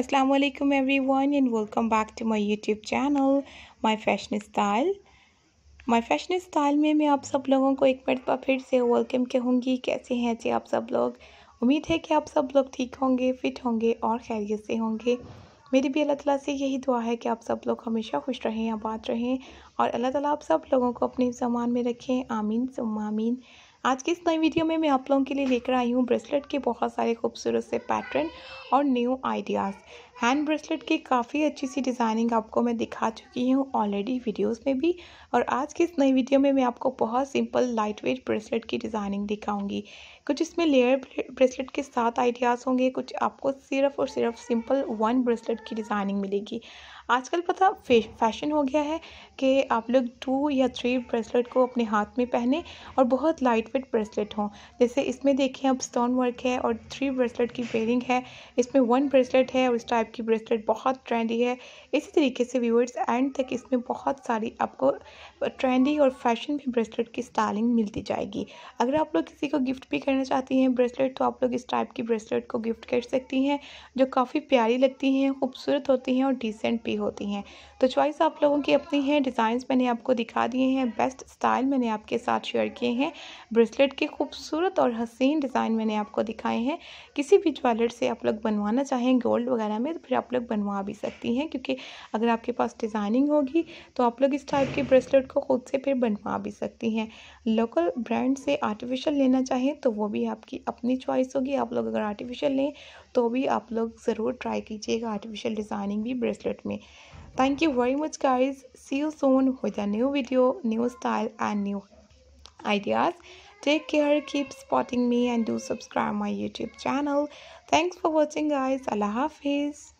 Every everyone and welcome back to my YouTube channel my fashion style my fashion style में मैं आप सब लोगों को एक मरतबा फिर से वेलकम कहूँगी कैसे हैं जी आप सब लोग उम्मीद है कि आप सब लोग ठीक होंगे फिट होंगे और खैरियत से होंगे मेरी भी अल्लाह तला से यही दुआ है कि आप सब लोग हमेशा खुश रहें आबाद रहें और अल्लाह ताला आप सब लोगों को अपने जमान में रखें आमीन सुम आमीन आज की इस नई वीडियो में मैं आप लोगों के लिए लेकर आई हूँ ब्रेसलेट के बहुत सारे खूबसूरत से पैटर्न और न्यू आइडियाज़ हैंड ब्रेसलेट की काफ़ी अच्छी सी डिज़ाइनिंग आपको मैं दिखा चुकी हूँ ऑलरेडी वीडियोस में भी और आज की इस नई वीडियो में मैं आपको बहुत सिंपल लाइट वेट ब्रेसलेट की डिज़ाइनिंग दिखाऊंगी कुछ इसमें लेयर ब्रेसलेट के साथ आइडियाज़ होंगे कुछ आपको सिर्फ और सिर्फ सिंपल वन ब्रेसलेट की डिज़ाइनिंग मिलेगी आजकल पता फैशन हो गया है कि आप लोग टू या थ्री ब्रेसलेट को अपने हाथ में पहने और बहुत लाइट वेट ब्रेसलेट हों जैसे इसमें देखें अब स्टोन वर्क है और थ्री ब्रेसलेट की पेयरिंग है इसमें वन ब्रेसलेट है और इस टाइप की ब्रेसलेट बहुत ट्रेंडी है इसी तरीके से व्यूअर्स एंड तक इसमें बहुत सारी आपको ट्रेंडी और फैशन भी ब्रेसलेट की स्टाइलिंग मिलती जाएगी अगर आप लोग किसी को गिफ्ट भी करना चाहती हैं ब्रेसलेट तो आप लोग इस टाइप की ब्रेसलेट को गिफ्ट कर सकती हैं जो काफ़ी प्यारी लगती हैं खूबसूरत होती हैं और डिसेंट भी होती हैं तो चॉइस आप लोगों की अपनी है डिज़ाइंस मैंने आपको दिखा दिए हैं बेस्ट स्टाइल मैंने आपके साथ शेयर किए हैं ब्रेसलेट के खूबसूरत और हसीन डिज़ाइन मैंने आपको दिखाए हैं किसी भी ज्वेलर से आप लोग बनवाना चाहें गोल्ड वगैरह में तो फिर आप लोग बनवा भी सकती हैं क्योंकि अगर आपके पास डिज़ाइनिंग होगी तो आप लोग इस टाइप के ब्रेसलेट को ख़ुद से फिर बनवा भी सकती हैं लोकल ब्रांड से आर्टिफिशियल लेना चाहें तो वो भी आपकी अपनी चॉइस होगी आप लोग अगर आर्टिफिशियल लें तो भी आप लोग ज़रूर ट्राई कीजिएगा आर्टिफिशियल डिज़ाइनिंग भी ब्रेसलेट में thank you very much guys see you soon हो जाए new video new style and new ideas Take care, keep spotting me and do subscribe my YouTube channel. Thanks for watching guys. Allah Hafiz.